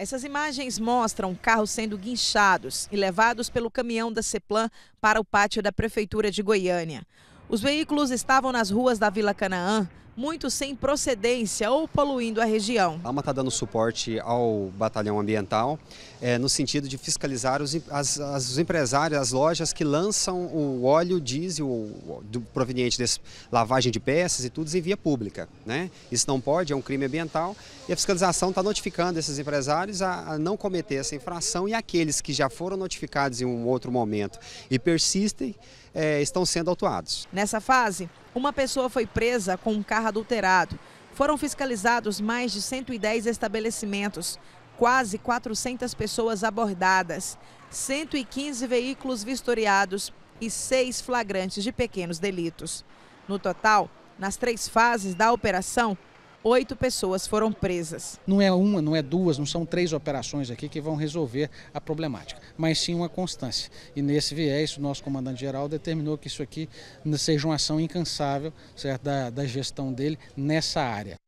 Essas imagens mostram carros sendo guinchados e levados pelo caminhão da CEPLAN para o pátio da Prefeitura de Goiânia. Os veículos estavam nas ruas da Vila Canaã, muitos sem procedência ou poluindo a região. A AMA está dando suporte ao batalhão ambiental, é, no sentido de fiscalizar os, as, os empresários, as lojas que lançam o óleo diesel do, proveniente dessa lavagem de peças e tudo em via pública. Né? Isso não pode, é um crime ambiental e a fiscalização está notificando esses empresários a, a não cometer essa infração e aqueles que já foram notificados em um outro momento e persistem, é, estão sendo autuados. Nessa fase, uma pessoa foi presa com um carro adulterado. Foram fiscalizados mais de 110 estabelecimentos, quase 400 pessoas abordadas, 115 veículos vistoriados e seis flagrantes de pequenos delitos. No total, nas três fases da operação, oito pessoas foram presas. Não é uma, não é duas, não são três operações aqui que vão resolver a problemática, mas sim uma constância. E nesse viés, o nosso comandante-geral determinou que isso aqui seja uma ação incansável certo, da, da gestão dele nessa área.